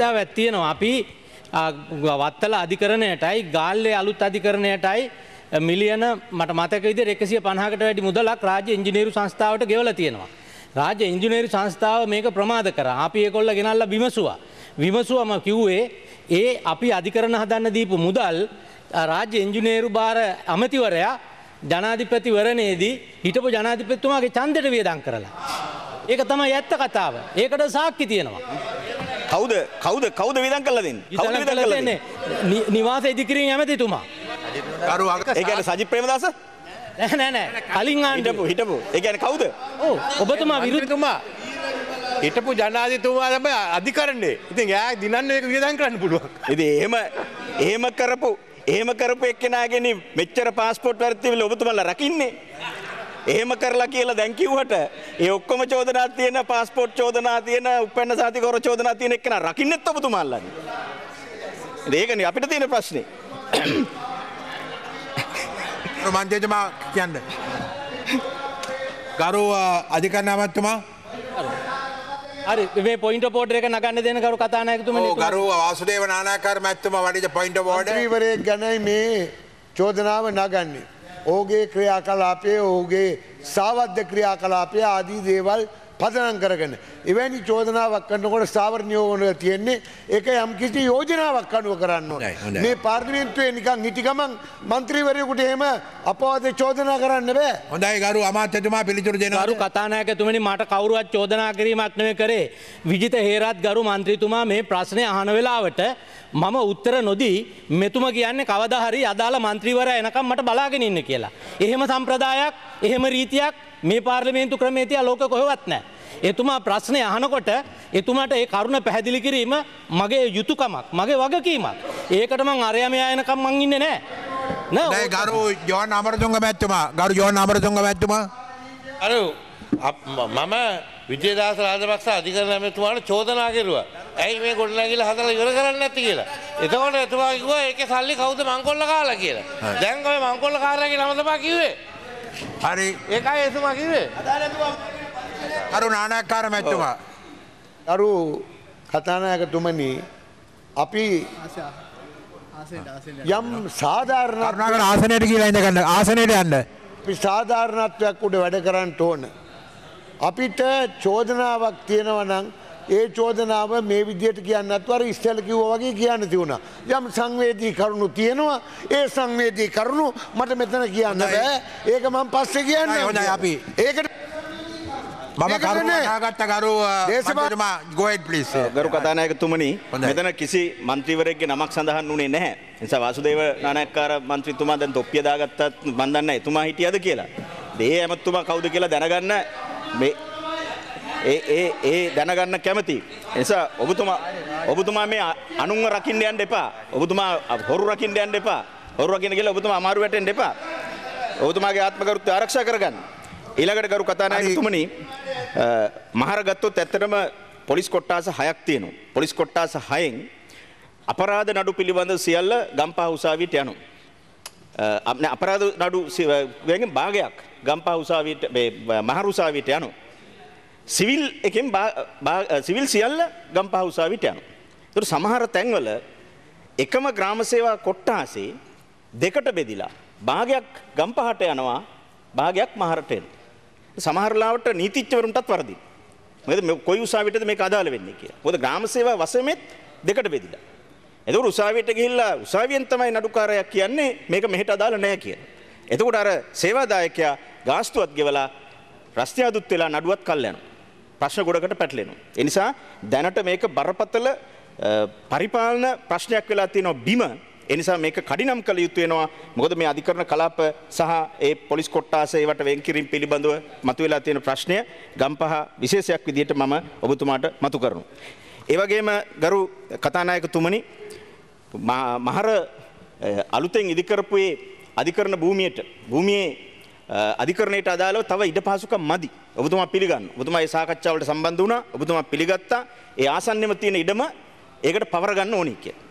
දැන් තියෙනවා අපි වත්තල අධිකරණයටයි ගාල්ලේ අලුත් අධිකරණයටයි මිලියන මට මතක විදිහට 150කට වැඩි මුදලක් රාජ්‍ය ඉංජිනේරු සංස්ථාවට ගෙවලා තියෙනවා. රාජ්‍ය ඉංජිනේරු සංස්ථාව මේක ප්‍රමාද කරා. අපි ඒකොල්ල ගෙනල්ලා විමසුවා. විමසුවම කිව්වේ ඒ අපි අධිකරණ හදන්න දීපු මුදල් රාජ්‍ය ඉංජිනේරු භාර අමතිවරයා ජනාධිපතිවරණයේදී හිටපු ජනාධිපතිතුමාගේ ඡන්දෙට වියදම් කරලා. ඒක තමයි ඇත්ත කතාව. ඒකට සාක්ෂි තියෙනවා. කවුද කවුද කවුද වියදම් කළා දෙන්නේ? කවුද වියදම් කළා දෙන්නේ? නිවාස ඉදිකිරීම ඇමතිතුමා. ඒකන සජි ප්‍රේමදස නෑනෑ කලින් හිටපු හිටපු ඒකන කවුද ඔබතුමා විරුතුමා හිටපු ජනාධිතුමා ලබ අධිකරන්නේ ඉතින් ෑ දිනන්න එක වියදන් කරන්න පුළුවන් ඉති එහෙම එහෙම කරපු එහෙම කරපු එක්කෙනගෙන මෙච්චර පාස්පොට් වර්තිවල ඔබතුමල රකින්නේ එහෙම කරලා කියලා දැන්කිව්වට ඒ ඔක්කොම චෝදනා තියෙන පාස්පෝට් චෝදනා තියෙන උපැන්න සාති කෝර චෝදනා තියෙන එක්කන රකින්නෙත් ඔබතුමාල්ලන්නේ. ඒකනේ අපිට තියෙන ප්‍රශ්නේ. රොමන්ජයතුමා කියන්න. ගරු අධිකරණ අමත්තුමා හරි මේ පොයින්ට පෝඩ් එක නගන්න දෙන කරු කතානායකතුමනි ගරු වාසුදේව නානාකාර මැතිතුමා වඩින පොයින්ට පෝඩ් ඉවරේ ගැනයි මේ චෝදනාව නගන්නේ. ඕගේ ක්‍රියාකලාපයේ ඕගේ සාවද්‍ය ක්‍රියාකලාපය ආදී දේවල් පදනම් කරගෙන. එවැනි චෝදනාවක් කන්නකොට ස්ථාවරණයෝවන තියෙන්නේ ඒක යම් කිසි යෝජනාවක් අනුව කරන්න මේ පාර්ලිමෙන්න්තුවේ නිකං හිටිකමන් මන්ත්‍රීවරයකුට එහෙම අපවාද චෝදනා කරන්න බෑ හොඳයි ගරු අමාත්‍යතුමා පිළිතුර දෙනවරු කතානායකතුමනි මට කවරුවත් චෝදනා කිරීමක්නය කරේ විජිත හේරත් ගරු මන්ත්‍රීතුමා මේ ප්‍රශ්නය අහන වෙලාවට මම උත්තර නොදී මෙතුම කියන්නේ කවදහරි අදාළ මන්ත්‍රීවර එනකම් මට බලාගෙන ඉන්න කියලා. එහෙම සම්ප්‍රදායක් එහෙම රීතියක් මේ පාර්ලිමේන්තු ක්‍රමේතිය ලෝක කොහෙවත් නෑ. එතුමා ප්‍රශ්නය අහනකොට එතුමාට ඒ කරුණ පැහැදිලි කිරීම මගේ යුතුයකමක් මගේ වගකීමක්. ඒකට මං අරයම යනකම් මං ඉන්නේ නැහැ. ගරු ජෝන් අමරතුංග මැතිතුමා ගරු ජෝන් අමරතුංග මැතිතුමා අර මම විජේදාස රාජපක්ෂ අධිකරණ ඇමතුමාට චෝදනා කෙරුවා. ඇයි මේ ගොඩනැගිල්ල හදලා ඉවර කරන්නේ නැති කියලා. එතකොට එතුමා කිව්වා ඒකේ සල්ලි කවුද මංකොල්ල කාලා කියලා. දැන් ඔය මංකොල්ල කාරයාගේ නම තමයි කිව්වේ. හරි. ඒකයි එතුමා කිව්වේ. අදාළ එතුමා අරු නානයක්කාර මැච්තුමා. අරු කතානායකතුමනි අපි යම් සාධාරණනාකට ආසනයට කියලා ඉඳගන්න ආසනයට යන්න. අපි සාධාරණත්වයක් උඩ වැඩ කරන්න ඕන. අපිට චෝදනාවක් තියෙනවනම් ඒ චෝදනාව මේ විදියට කියන්නත් වර ඉස්සල කිව්ව වගේ කියන්න තිබුණා. යම් සංවේදී කරුණු තියෙනවා. ඒ සංවේදී කරුණු මට මෙතන කියන්න බෑ. ඒක මම පස්සේ කියන්න. හොඳයි අපි. ඒකට මම ගත්ත ගරුව දේශපාලම ගොයිඩ් ප්ලිස් ගරු කතානායකතුමනි මෙතන කිසි මන්ත්‍රීවරයෙක්ගේ නමක් සඳහන් වුණේ නැහැ. නිසා වාසුදේව නානායක්කාර මන්ත්‍රීතුමා දැන් තොප්පිය දාගත්තත් මන් දන්නේ එතුමා හිටියද කියලා. දේ ඇමතුමා කවුද කියලා දැනගන්න මේ ඒ ඒ ඒ දැනගන්න කැමති. නිසා ඔබතුමා ඔබතුමා මේ අනුන්ව රකින්න යන්න එපා. ඔබතුමා හොරු රකින්න යන්න එපා. හොරු රකින්න කියලා ඔබතුමා අමාරු වැටෙන්න එපා. ඔබතුමාගේ ආත්මගරුත්වය ආරක්ෂා කරගන්න. ඊළඟට ගරු කතානායකතුමනි මහර ගත්තොත් ඇත්තටම පොලිස් කොට්ටාස හයක් තියෙනවා. පොලිස් කොට්ටාස හයෙන් අපරාධ නඩු පිළිබඳ සියල්ල ගම්පහ උසාවියට යනවා. අපරාධ නඩු වලින් භාගයක් ගම්පහ උසාවියට මේ මහර උසාවියට යනවා. සිවිල් එකෙන් සිවිල් සියල්ල ගම්පහ උසාවියට යනවා. ඒතර සමහර තැන්වල එකම ග්‍රාම සේවා කොට්ටාසේ දෙකට බෙදිලා භාගයක් ගම්පහට යනවා භාගයක් මහරට එනවා. සමහරලාවට නීතිච්චවරුන්ටත් වරදි. මොකද කොයි උසාවියටද මේක අදාළ වෙන්නේ කියලා. මොකද ග්‍රාම සේවා වසමෙත් දෙකට බෙදිලා. එතකොට උසාවියට ගිහිල්ලා උසාවියෙන් තමයි නඩුකාරයා කියන්නේ මේක මෙහෙට අදාළ නැහැ කියලා. එතකොට අර සේවාදායකයා ගාස්තුවත් ගෙවලා රස්තියාදුත් වෙලා නඩුවත් කල් යනවා. ප්‍රශ්න ගොඩකට පැටලෙනවා. ඒ නිසා දැනට මේක බරපතල පරිපාලන ප්‍රශ්නයක් වෙලා තියෙනවා බිම එනිසා මේක කඩිනම් කළ යුතු වෙනවා. මොකද මේ අධිකරණ කලාප සහ ඒ පොලිස් කොට්ටාස ඒවට වෙන් කිරීම පිළිබඳව මතුවලා තියෙන ප්‍රශ්නය ගම්පහ විශේෂයක් විදිහට මම ඔබතුමාට මතු කරනවා. ඒ වගේම ගරු කතානායකතුමනි මහර අලුතෙන් ඉදිකරපුයේ අධිකරණ භූමියට භූමියේ අධිකරණයට අදාළව තව ඉඩ පහසුකම් මදි. ඔබතුමා පිළිගන්න. ඔබතුමා මේ සාකච්ඡාවලට සම්බන්ධ වුණා. ඔබතුමා පිළිගත්තා. ඒ ආසන්නෙම තියෙන ඉඩම ඒකට පවර ගන්න ඕනි කියලා.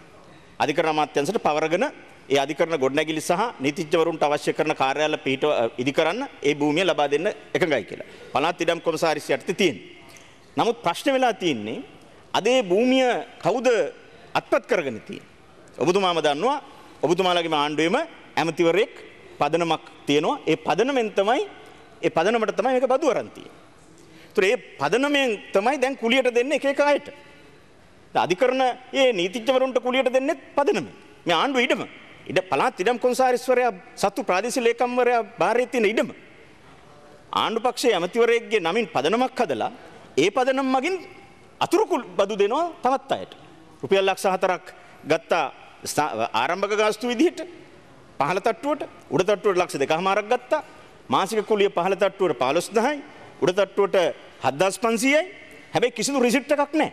අධිකරණ අමාත්‍යංශයට පවරගෙන ඒ අධිකරණ ගොඩනැගිලි සහ නීතිඥවරුන්ට අවශ්‍ය කරන කාර්යාල පිහිට ඉදි කරන්න ඒ භූමිය ලබා දෙන්න එකඟයි කියලා. පළාත් ඉඩම් කොමසාරිස් යටතේ තියෙන. නමුත් ප්‍රශ්න වෙලා තියෙන්නේ අද ඒ භූමිය කවුද අත්පත් කරගෙන තියෙන්නේ? ඔබතුමාම දන්නවා ඔබතුමාලගේම ආණ්ඩුවේම ඇමතිවරයෙක් පදනමක් තියෙනවා. ඒ පදනමෙන් තමයි ඒ පදනමට තමයි මේක බදු අරන් තියෙන්නේ. ඒ පදනමෙන් තමයි දැන් කුලියට දෙන්නේ එක එක අයට. අධිකරණ ඒ නීතිච්චවරුන්ට කුලියට දෙන්නෙත් පදනම මේ ආණ්ඩුව ඉඩම ඉඩ පලාත් ඉඩම් කොන්සාරිස්වරයා සතු ප්‍රාදේශීය ලේකම්වරයා භාරයේ තියෙන ඉඩම ආණ්ඩු පක්ෂයේ ඇමතිවරයෙක්ගේ නමින් පදනමක් හදලා ඒ පදනම මගින් අතුරු බදු දෙනවා තවත් අයට රුපියල් ලක්ෂ හතරක් ගත්තා ආරම්භක ගාස්තු විදිහට පහළ තට්ටුවට උඩ තට්ටුවට ලක්ෂ දෙකහමාරක් ගත්තා මාසික කුලිය පහළ තට්ටුවට 15000යි උඩ තට්ටුවට 7500යි හැබැයි කිසිදු රිසිට් එකක් නැහැ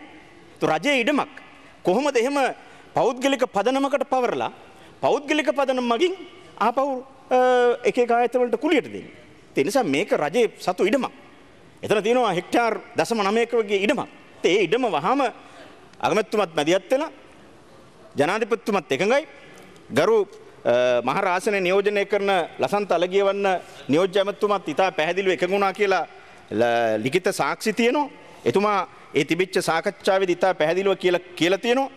රජයේ ඉඩමක් කොහොමද එහෙම පෞද්ගලික පදනමකට පවරලා පෞද්ගලික පදනම මගින් ආපහු එක එක ආයතනවලට කුලියට දෙන්නේ. ඒ නිසා මේක රජයේ සතු ඉඩමක්. එතන තියෙනවා හෙක්ටාර් 0.9ක වගේ ඉඩමක්. ඒ ඉඩම වහාම අගමැතිතුමත් මැදිහත් වෙලා ජනාධිපතිතුමත් එකඟයි ගරු මහරාසනය නියෝජනය කරන ලසන්ත අලගියවන්න නියෝජ්‍ය ඇමතුමත් ඉතා පැහැදිලිව එකඟුණා කියලා ලිඛිත සාක්ෂි තියෙනවා. එතුමා ඒ තිබිච්ච සාකච්ඡාවේදී ඉතා පැහැදිලිව කියලා කියලා තියෙනවා.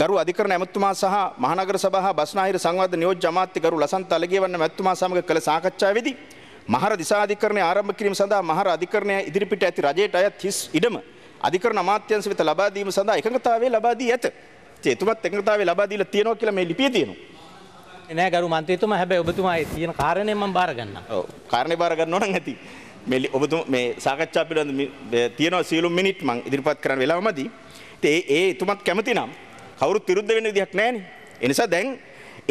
ගරු අධිකරණ ඇමතුමා සහ මහනගර සභා බස්නාහිර සංවර්ධන නියෝජ්‍ය අමාත්‍ය ගරු ලසන්ත අලගේවන්න මැතිතුමා සමග කළ සාකච්ඡාවේදී මහර දිසාධිකරණය ආරම්භ කිරීම සඳහා මහර අධිකරණය ඉදිරිපිට ඇති රජයට අයත් හිස් ඉඩම අධිකරණ අමාත්‍යංශ වෙත ලබා දීම සඳහා එකඟතාවය ලබා දී ඇත. ඒ එතුමත් එකඟතාවය ලබා දීලා තියෙනවා කියලා මේ ලිපියේ තියෙනවා. නෑ ගරු මන්ත්‍රීතුමා හැබැයි ඔබතුමා ඒ තියෙන කාරණේ මම බාර ගන්නම්. ඔව් කාරණේ බාර ගන්නෝ නම් ඇති. මේ ඔබතුම මේ සාකච්ඡා පිළිබඳ තියෙනවා සියලුම මිනිත් මං ඉදිරිපත් කරන්න වෙලාවමදි. ඉතින් ඒ ඒ එතුමත් කැමති නම් කවුරුත් විරුද්ධ වෙන්න විදිහක් නැහැනේ. ඒ නිසා දැන්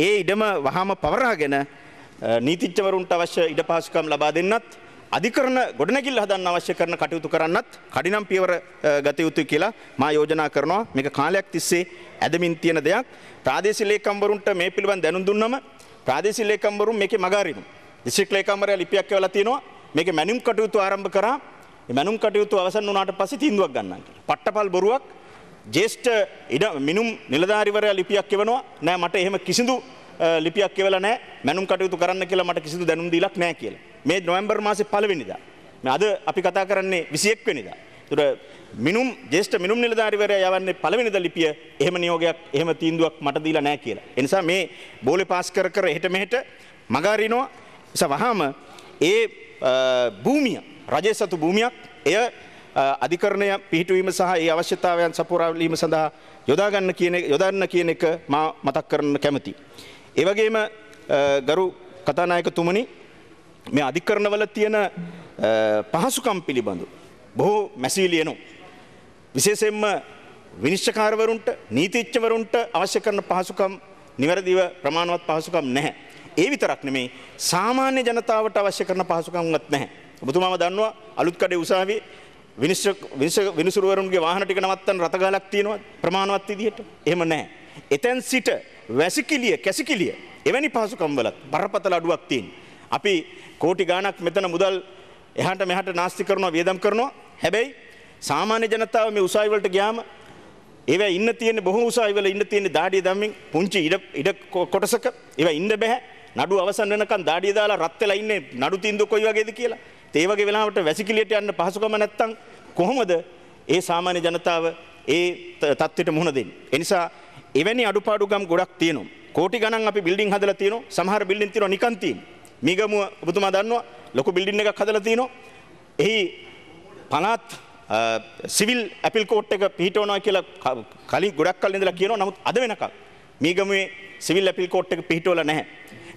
ඒ ඉඩම වහාම පවරාගෙන නීතිච්චවරුන්ට අවශ්‍ය ඉඩ පහසුකම් ලබා දෙන්නත් අධිකරණ ගොඩනැගිල්ල හදන්න අවශ්‍ය කරන කටයුතු කරන්නත් කඩිනම් පියවර ගත යුතුයි කියලා මා යෝජනා කරනවා. මේක කාලයක් තිස්සේ ඇදමින් තියෙන දෙයක්. ප්‍රාදේශීය ලේකම්වරුන්ට මේ පිළිබඳ දැනුම් දුන්නම ප්‍රාදේශීය ලේකම්වරුන් මේකේ මග අරිනවා. දිස්ත්‍රික් ලේකම්වරයා ලිපියක් කියවලා තියෙනවා. මේක මැනුම් කටයුතු ආරම්භ කරා මැනුම් කටයුතු අවසන් වුණාට පස්සේ තීන්දුවක් ගන්නම් කියලා. පට්ටපල් බොරුවක් ජේෂ්ඨ ඉඩ මිනුම් නිලධාරිවරයා ලිපියක් කියවනවා නෑ මට එහෙම කිසිදු ලිපියක් කියවලා නෑ මැනුම් කටයුතු කරන්න කියලා මට කිසිදු දැනුම් දීලක් නෑ කියලා. මේ නොවැම්බර් මාසේ පළවෙනිදා. මේ අද අපි කතා කරන්නේ 21 වෙනිදා. ඒතර මිනුම් ජේෂ්ඨ මිනුම් නිලධාරිවරයා යවන්නේ පළවෙනිදා ලිපිය එහෙම නියෝගයක් එහෙම තීන්දුවක් මට දීලා නෑ කියලා. ඒ නිසා මේ බෝලේ පාස් කර කර එහෙට මෙහෙට මග අරිනවා. ඒ වහාම ඒ භූමිය රජය සතු භූමියක් එය අධිකරණය පිහිටුවීම සහ ඒ අවශ්‍යතාවයන් සපුරාලීම සඳහා යොදාගන්න කියන යොදන්න කියන එක මා මතක් කරන්න කැමති. ඒවගේම ගරු කතානායකතුමනි මේ අධිකරණවල තියෙන පහසුකම් පිළිබඳු බොහෝ මැසීලියනු. විශේෂයෙන්ම විනිශ්චකාරවරුන්ට නීතිච්චවරුන්ට අවශ්‍ය කරන පහසුකම් නිවැරදිව ප්‍රමාණවත් පහසුකම් නැහැ. ඒ විතරක් නෙමේ සාමාන්‍ය ජනතාවට අවශ්‍ය කරන පහසුකම්වත් නැහැ. ඔබතුමාම දන්නවා අලුත් කඩේ උසාවියේ විනිසුරුවරුන්ගේ වාහන ටික නවත්තන රත ගාලක් තියෙනවා ප්‍රමාණවත් විදිහට. එහෙම නැහැ. එතෙන් සිට වැසිකිළිය කැසිකිළිය එවැනි පහසුකම් වලත් බරපතල අඩුවක් තියෙනවා. අපි කෝටි ගාණක් මෙතන මුදල් එහාට මෙහාට නාස්ති කරනවා වියදම් කරනවා. හැබැයි සාමාන්‍ය ජනතාව මේ උසාවි වලට ගියාම ඒවා ඉන්න තියෙන බොහෝ උසාවි වල ඉන්න තියෙන දාඩිය දම්මින් පුංචි ඉඩ කොටසක ඒවා ඉන්න බෑ. නඩු අවසන් වෙනකන් දාඩිය දාලා රත් වෙලා ඉන්නේ නඩු තීන්දුව කොයි වගේද කියලා. ඒ වගේ වෙලාවට වැසිකිළියට යන්න පහසුකම නැත්තම් කොහොමද ඒ සාමාන්‍ය ජනතාව ඒ තත්ත්වයට මුහුණ දෙන්නේ. ඒ නිසා එවැනි අඩුපාඩුකම් ගොඩක් තියෙනවා. කෝටි ගණන් අපි බිල්ඩින් හදලා තියෙනවා. සමහර බිල්ඩින් තියෙනවා නිකන් තියෙන. මීගමුව ඔබතුමා දන්නවා ලොකු බිල්ඩින් එකක් හදලා තියෙනවා. එහි පළාත් සිවිල් ඇපිල් කෝට් එක පිහිටවනවා කියලා කලින් ගොඩක් කල් ඉඳලා කියනවා. නමුත් අද වෙනකම් මීගමුවේ සිවිල් ඇපිල් කෝට් එක පිහිටවලා නැහැ.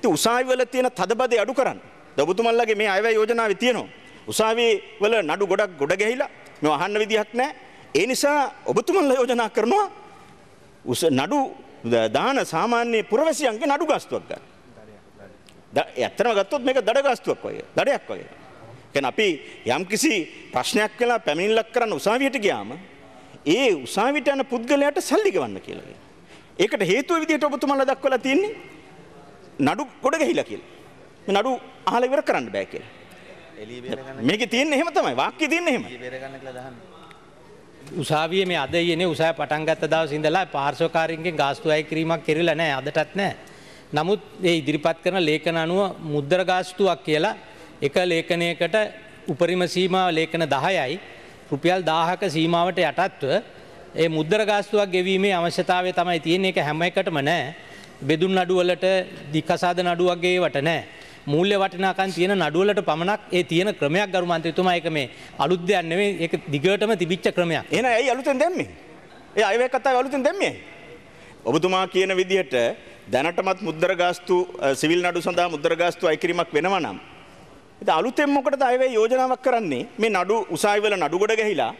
ඇත්ත උසාවිවල තියෙන තදබදේ අඩු කරන්න. දබුතුමල්ලගේ මේ අයවැය යෝජනාවේ තියෙනවා. උසාවිය වල නඩු ගොඩක් ගොඩ ගැහිලා මේ අහන්න විදිහක් නැහැ. ඒ නිසා ඔබතුමල්ලා යෝජනා කරනවා උස නඩු දාන සාමාන්‍ය පුරවැසියන්ගේ නඩු ගාස්තුවක් ගන්න. ඇත්තම ගත්තොත් මේක දඩ ගාස්තුවක් වගේ. දඩයක් වගේ. කියන්නේ අපි යම්කිසි ප්‍රශ්නයක් වෙලා පැමිණිල්ලක් කරන්න උසාවියට ගියාම ඒ උසාවිට යන පුද්ගලයාට සල්ලි ගවන්න කියලා කියනවා. ඒකට හේතුව විදිහට ඔබතුමාලා දක්වලා තියෙන්නේ නඩු ගොඩ ගහිලා කියලා. මේ නඩු අහලා ඉවර කරන්න බෑ කියලා. එළිය බේර ගන්න. මේකේ තියෙන්නේ එහෙම තමයි. වාක්‍යය තියෙන්නේ එහෙම. එළිය බේර ගන්න කියලා දහන්නේ. උසාවිය මේ අද යනේ උසාය පටන්ගත්ත දවස ඉඳලා පාර්ශවකාරින්ගෙන් ගාස්තු අය කිරීමක් කෙරලා නෑ අදටත් නෑ. නමුත් ඒ ඉදිරිපත් කරන ලේඛන අනුව මුද්දර ගාස්තුවක් කියලා එක ලේඛනයකට උපරිම සීමාව ලේඛන 10යි රුපියල් 1000ක සීමාවට යටත්ව ඒ මුද්දර ගාස්තුවක් ගෙවීමේ අවශ්‍යතාවය තමයි තියෙන්නේ ඒක හැම එකටම නෑ. බෙදුම් නඩුවලට දික්කසාද නඩුවගේ වට නෑ. මූල්‍ය වටිනාකන් තියෙන නඩුවලට පමණක් ඒ තියෙන ක්‍රමයක් ගරුමන්තයතුමා එක මේ අලුද්‍යයන් නෙවේ එක දිගටම තිබිච්ච ක්‍රමයක් එන ඇයි අලුතෙන් දැම්මේ ඒ අයව කතා අලුතෙන් දැම්මේ ඔබතුමා කියන විදිහට දැනටමත් මුද්දර ගාස්තු සිවිල් නඩු සඳහා මුද්දර ගාස්තු අයිකිරීමක් වෙනවා නම් ඉතින් අලුතෙන් මොකටද අයව යෝජනාවක් කරන්නේ මේ නඩු උසාවි වල නඩු ගොඩ ගැහිලා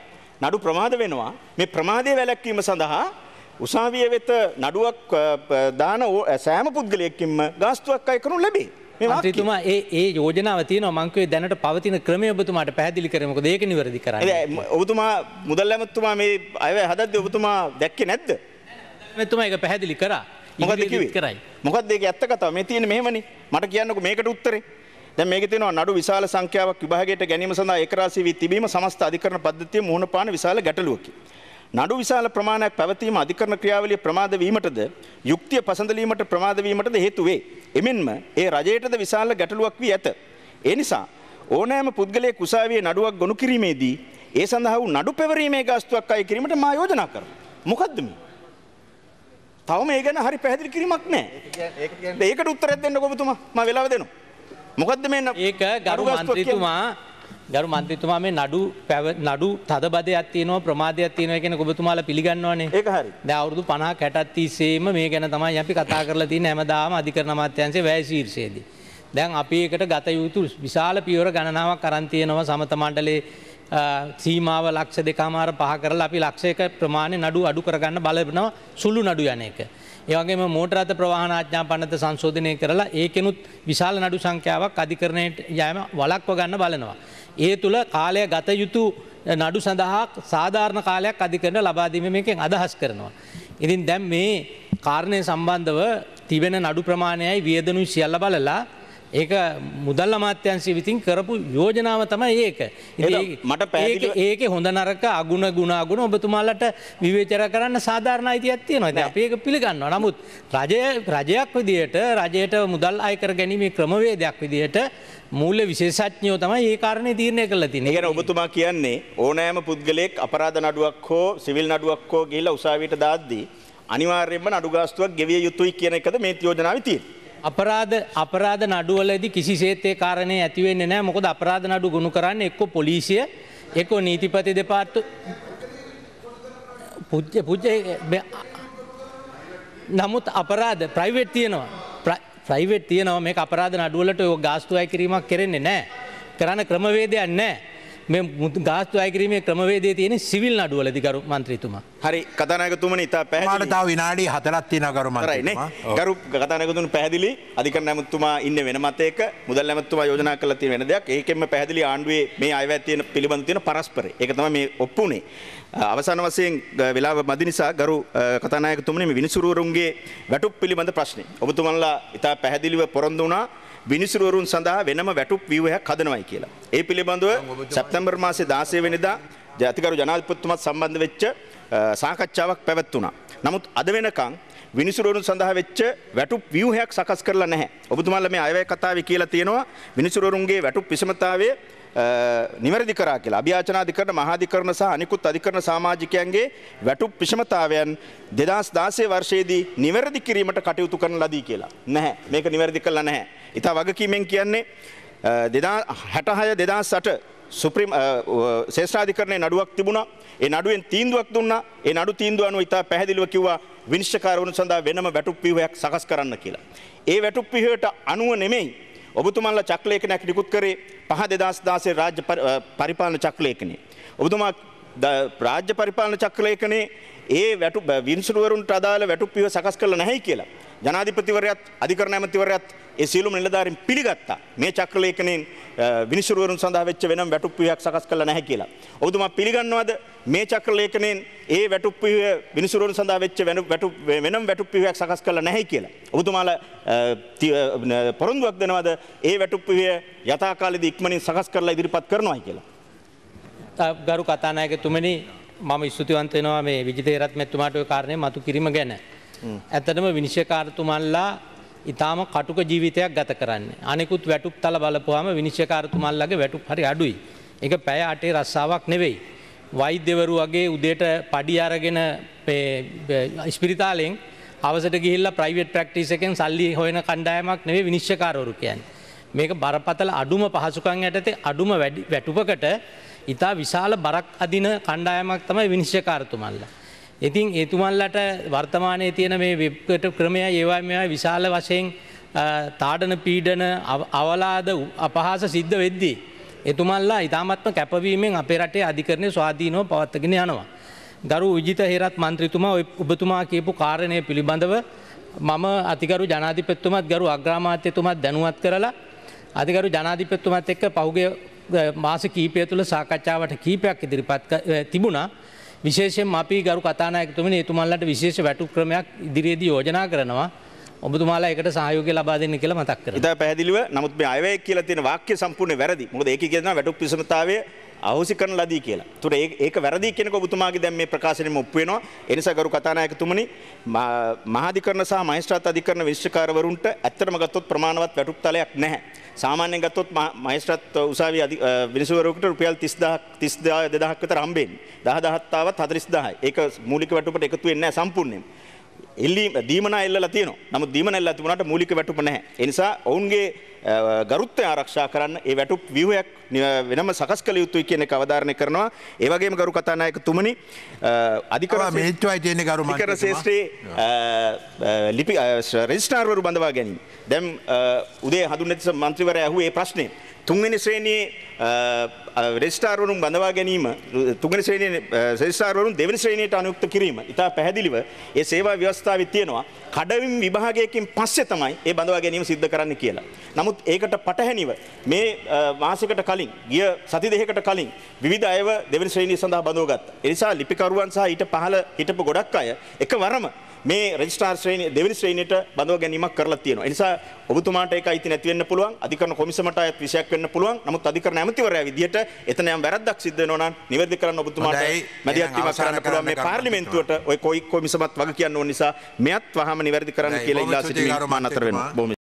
නඩු ප්‍රමාද වෙනවා මේ ප්‍රමාදය වැළැක්වීම සඳහා උසාවිය වෙත නඩුවක් දාන සෑම පුද්ගලයෙක්කින්ම ගාස්තුවක් අය කරනු ලැබේ. තුමා ඒ ඒ යෝජනාව තියන මංකවේ දැනට පවතින ක්‍රමය ඔබතුමාට පැදිලි කරමක දෙක නිවැරදි කර ඔබතුමා මුදල් ඇමත්තුමා මේ අය හදද ඔබතුමා දැක්කේ නැද්ද. මෙතුමා එක පැහැදිලි කර මොකද කරයි මොකක් දෙක ඇත්ත කතාව මේ තියෙන මෙහමනි මට කියන්නක මේකට උත්තරේ දැ මේක තින නඩු විශාල සංඛ්‍යාවක් විභාගයට ගැනීම සඳහා ඒකරාසී වී තිබීම සමස්ථ අධිකරන පද්ධතිය මුහුණ පාන විශාල ගැටලුවකි. නඩු විශාල ප්‍රමාණයක් පැවතීම අධිකරණ ක්‍රියාවලිය ප්‍රමාද වීමටද යුක්තිය පසඳලීමට ප්‍රමාද වීමටද හේතු වේ. එමෙන්ම ඒ රජයටද විශාල ගැටලුවක් වී ඇත. ඒ නිසා ඕනෑම පුද්ගලයෙක් උසාවියේ නඩුවක් ගොනු කිරීමේදී ඒ සඳහා වූ නඩු පැවරීමේ ගාස්තුවක් අය කිරීමට මා යෝජනා කරනවා. මොකද්ද මේ? තවම ඒ ගැන හරි පැහැදිලි කිරීමක් නැහැ. ඒකට උත්තරයක් දෙන්න ඔබතුමා. මම වෙලාව දෙනවා. මොකද්ද මේ ඒක ගරු මන්ත්‍රීතුමා ගරු මන්ත්‍රීතුමා මේ නඩු නඩු තදබදයක් තියෙනවා ප්‍රමාදයක් තියෙනවා කියන ඔබතුමාලා පිළිගන්නවනේ ඒක හරි. දැන් අවුරුදු 50 60ක් තිස්සේම මේ ගැන තමයි අපි කතා කරලා තියෙන්නේ හැමදාම අධිකරණ අමාත්‍යාංශයේ වැය ශීර්ෂයේදී. දැන් අපි ඒකට ගත යුතු විශාල පියවර ගණනාවක් අරන් තියෙනවා සමත මණ්ඩලයේ සීමාව ලක්ෂ දෙකමාර පහ කරලා අපි ලක්ෂයක ප්‍රමාණය නඩු අඩු කරගන්න බලනවා සුළු නඩු යන එක. ඒවගේම මෝටරත ප්‍රවාහනාඥා පනත සංශෝධනය කරලා ඒකෙනුත් විශාල නඩු සංඛ්‍යාවක් අධිකරණයට යෑම වලක්ව ගන්න බලනවා. ඒ තුළ කාලය ගත යුතු නඩු සඳහා සාධාරණ කාලයක් අධිකරණ ලබාදීමකින් අදහස් කරනවා. ඉතින් දැම් මේ කාරණය සම්බන්ධව තිබෙන නඩු ප්‍රමාණයයි වියදනු සියල්ල බලලා ඒක මුදල් අමාත්‍යන්සේ විතින් කරපු යෝජනාව තමයි ඒක මට පැ ඒක හොඳ නරක අගුණ ගුණාගුණ ඔබතුමාලට විවේචර කරන්න සාධාරණ අයිතියක් තියෙනවා අපඒක පිළිගන්න නමුත් රජය රජයක් විදියට රජයට මුදල් අයකර ගැනීමේ ක්‍රමවේදයක් විදියට මූල විශේෂඥයෝ තමයි ඒ කාරණය තීරණය කළ තින ගැන ඔබතුමා කියන්නේ ඕනෑම පුද්ගලෙක් අපරාධ නඩුවක් හෝ සිවිල් නඩුවක් හෝ ගේල්ල උසාවිට දාද්දී අනිවාර්යෙන්ම නඩුගාස්තුවක් ගෙවිය යුතුයි කියන එකද මේ යෝජනාව තිී. අපරාධ අපරාධ නඩුවලදි කිසිසේත්තේ කාරණය ඇතිවෙන්නේ නෑ මොකද අපරාධ නඩු ගුණු කරන්න එක්ක පොලිසිය එක්කෝ නීතිපති දෙපාර්තු පුජ්ජ පුජ්ජ නමුත් අපරාධ ප්‍රයිවට් තියෙනවා ප්‍රයිවට් තියෙනවා මේ අපරාධ නඩුවලට ඔය ගාස්තුවයි කිරීමක් කරෙන්නේ නෑ කරන්න ක්‍රමවේදයන් නෑ මේ ගාස්තු අයකිරීමේ ක්‍රමවේදේ තියෙන සිවිල් අඩුවලදිකරු මන්ත්‍රීතුමා. හරි කතනයකතුමන ඉතා පැහට තාව විනාඩි හතරත්තින කරුමරයින ගරු කතනයකතුන් පැහදිලි අධික නැමුත්තුමා ඉන්න වෙනමතේක මුදල් ඇමත්තුමා යෝජනා කල ති වෙන දෙයක් ඒකෙම පැහදිලි ආණ්ඩුවේ මේ අයවැත්තියන පිළිබඳතියන පරස්පර එකතම මේ ඔප්පුනේ. අවසාන වසයෙන් වෙලා මදි නිසා ගරු කතනායකතුමනම විනිසුරුවරුන්ගේ වැටුප් පිළිබඳ ප්‍රශ්නය. ඔබතුමල්ලා ඉතා පැහැදිලිව පොරොන්දුනා විනිසුරුවරුන් සඳහා වෙනම වැටුප් ව්‍යුහයක් හදනවයි කියලා. ඒ පිළිබඳව සැප්තැම්බර් මාසේ 16 වෙනිදා ජාතිකරු ජනාධිපතිතුමත් සම්බන්ධ වෙච්ච සාකච්ඡාවක් පැවැත්වුණා. නමුත් අද වෙනකන් විනිසුරුවරුන් සඳහා වෙච්ච වැටුප් ව්‍යුහයක් සකස් කරලා නැහැ. ඔබතුමාලා මේ අයවැය කතාවේ කියලා තියෙනවා විනිසුරුවරුන්ගේ වැටුප් විෂමතාවය නිවැරදි කරා කියලා අභ්‍යාචනාධිකරණ මහාධිකරණ සහ අනිකුත් අධිකරණ සමාජිකයන්ගේ වැටුප් විෂමතාවයන් දෙදස් දාසේ වර්ෂයේදී නිවැරදි කිරීමට කටයුතු කරන ලදී කියලා. නැහැ මේක නිවැරදි කරලා නැහැ. ඉතා වගකීමෙන් කියන්නේ හැටහය දෙදස් සට සුප්‍රීම් ශේෂ්‍රාධිකරණය නඩුවක් තිබුණා ඒ නඩුවෙන් තීන්දුවක් දුන්නා ඒ නඩු තීන්දුව අනුව ඉතා පැහැදිලිව කිව්වා විනිශ්චකාරවරුන් සඳහා වෙනම වැටුප් ව්‍යුහයක් සකස් කරන්න කියලා. ඒ වැටුප් ව්‍යුහයට අනුව නෙමෙයි ඔබතුමන්ලා චක්‍රලේඛනයක් නිකුත් කරේ පහ 2016 රාජ්‍ය පරිපාලන චක්‍රලේඛනයේ. ඔබතුමා රාජ්‍ය පරිපාලන චක්‍රලේඛනයේ ඒ වැටු විනිසුරුවරුන්ට අදාළ වැටුප් පියව සකස් කළ නැහැ කියලා. ජනාධිපතිවරයත් අධිකරණ ඇමතිවරයත් ඒ සියලුම නිලධාරීන් පිළිගත්තා මේ චක්‍රලේඛනයෙන් විනිසුරුවරුන් සඳහා වෙච්ච වෙනම වැටුප් ව්‍යුහයක් සකස් කළා නැහැ කියලා. ඔවුතුමා පිළිගන්නවද මේ චක්‍රලේඛනයෙන් ඒ වැටුප් ව්‍යුහය විනිසුරුවරුන් සඳහා වෙච්ච වැටුප් වෙනම වැටුප් ව්‍යුහයක් සකස් කළා නැහැ කියලා. ඔබතුමාලා පොරොන්දුවක් දෙනවද ඒ වැටුප් ව්‍යුහය යථාකාලෙදී ඉක්මනින් සකස් කරලා ඉදිරිපත් කරනවායි කියලා. ගරු කතානායකතුමනි මම ස්තුතිවන්ත වෙනවා මේ විජිතේරත් මැතිතුමාට ඔය කාරණේ මතු කිරීම ගැන. ඇතටම විනිශ්‍යකාරතුමල්ලා ඉතාම කටුක ජීවිතයක් ගත කරන්න. අනෙකුත් වැටුප් තල බලපුහම විනිශ්‍යකාරතුමල්ලගේ වැටුප් හරි අඩුයි. එක පැය අටේ රස්සාාවක් නෙවෙයි. වෛද්‍යවරු වගේ උදේට පඩි අරගෙන ඉස්පිරිතාලෙන් අවසට ගිල්ල ප්‍රයිවට් ප්‍රක්ටිස් එකෙන් සල්ලි හොයන කණ්ඩායමක් නෙවේ විනිශ්චකාරවරු කියන්. මේක බරපතල අඩුම පහසුකං යටතේ අඩුම වැටුපකට ඉතා විශාල බරක් අදින කණ්ඩායමක් තමයි විනිශ්්‍යකාරතුමල්ලා. ඉතින් ඒතුමන්ලට වර්තමානයේ තියෙන මේ විප්කට ක්‍රමය ඒවා මෙවා විශාල වශයෙන් තාඩන පීඩන අවලාද අපහාස සිද්ධ වෙද්දී. එතුමල්ලා ඉතාමත්ම කැපවීමෙන් අපේ රටේ අධිකරණය ස්වාධීනව පවත්වගෙන යනවා. ගරු විජිත හේරත් මන්ත්‍රීතුමා ඔබතුමා කියපු කාරණය පිළිබඳව මම අතිකරු ජනාධිපත්තුමත් ගරු අග්‍රාමාත්‍යතුමත් දැනුවත් කරලා අධිකරු ජනාධිපත්තුමත් එක්ක පහුගේ මාස කීපය තුළ සාකච්ඡාවට කීපයක් ඉදිරිපත් තිබුණා විශේෂෙන් අපි ගරු කතානායකතුමනි ඒතුමල්ලට විශේෂ වැටු ක්‍රමයක් ඉදිරියේදී යෝජනා කරනවා ඔබතුමාලා එකට සහයෝග ලබා දෙන්න කියලා මතක් කරනවා. ඉතින් පැහැදිලිව නමුත් මේ අයවැය කියලා තියෙන වාක්‍ය සම්පූර්ණ වැරදි. මොකද ඒකේ කියනවා වැටුප් විෂමතාවය අහුසි කරන ලදී කියලා. ඒතර ඒක වැරදි කියනක ඔබතුමාගේ දැන් මේ ප්‍රකාශනෙම ඔප්පු වෙනවා. ඒ නිසා ගරු කතානායකතුමනි මහාධිකරණ සහ මහේස්ත්‍රාත් අධිකරණ විශේෂකාරවරුන්ට ඇත්තටම ගත්තොත් ප්‍රමාණවත් වැටුප් තලයක් නැහැ. සාමාන්‍යයෙන් ගත්තොත් මහේස්ත්‍රාත් උසාවියේ විනිසුවරයෙකුට රුපියල් 30000 32000 2000ක් විතර හම්බෙන්නේ. 10000ත් ආවත් 40000යි. ඒක මූලික වැටුපට එකතු වෙන්නේ නැහැ සම්පූර්ණයෙන්. එල්ලීම දීමනා එල්ලලා තියෙනවා. නමුත් දීමන එල්ලලා තිබුණාට මූලික වැටුප නැහැ. ඒ නිසා ඔවුන්ගේ ගරුත්වය ආරක්ෂා කරන්න ඒ වැටුප් ව්‍යුහයක් වෙනම සකස් කළ යුතුයි කියන එක අවධාරණය කරනවා. ඒ වගේම ගරු කතානායක තුමනි අධිකරණ මෙහෙච්චුවයි තියෙන ගරු අධිකරණ ශාස්ත්‍රයේ ලිපි රෙජිස්ට්‍රාර්වරු බඳවා ගැනීම. දැන් උදේ හඳුන්වන මන්ත්‍රීවරයා ඇහුවේ මේ ප්‍රශ්නේ. තුන්වෙනි ශ්‍රේණියේ රෙජිස්ටාර්වරුන් බඳවා ගැනීම තුන්වෙනි ශ්‍රේණියේ රෙජිස්ටාර්වරුන් දෙවෙනි ශ්‍රේණියට අනුයුක්ත කිරීම ඉතා පැහැදිලිව ඒ සේවා ව්‍යවස්ථාවේ තියෙනවා කඩවිම් විභාගයකින් පස්සේ තමයි ඒ බඳවා ගැනීම සිද්ධ කරන්න කියලා. නමුත් ඒකට පටහැනිව මේ මාසයකට කලින් ගිය සති දෙකකට කලින් විවිධ අයව දෙවෙනි ශ්‍රේණිය සඳහා බඳවගත්තා. ඒ නිසා ලිපිකරුවන් සහ ඊට පහළ හිටපු ගොඩක් අය එකවරම මේ රෙජිස්ට්‍රාර් ශ්‍රේණිය දෙවෙනි ශ්‍රේණියට බඳව ගැනීමක් කරලා තියෙනවා. ඒ නිසා ඔබතුමාට ඒක අයිති නැති වෙන්න පුළුවන්. අධිකරණ කොමිසමට අයත් විශයක් වෙන්න පුළුවන්. නමුත් අධිකරණ ඇමතිවරයා විදිහට එතන යම් වැරද්දක් සිද්ධ වෙනවා නම් නිවැරදි කරන්න ඔබතුමාට මැදිහත් වීමක් කරන්න පුළුවන්. මේ පාර්ලිමේන්තුවට ওই කොයි කොමිසමත් වග කියන්න ඕන නිසා මෙයත් වහම නිවැරදි කරන්න කියලා ඉල්ලා සිටිනවා. මම නතර වෙනවා.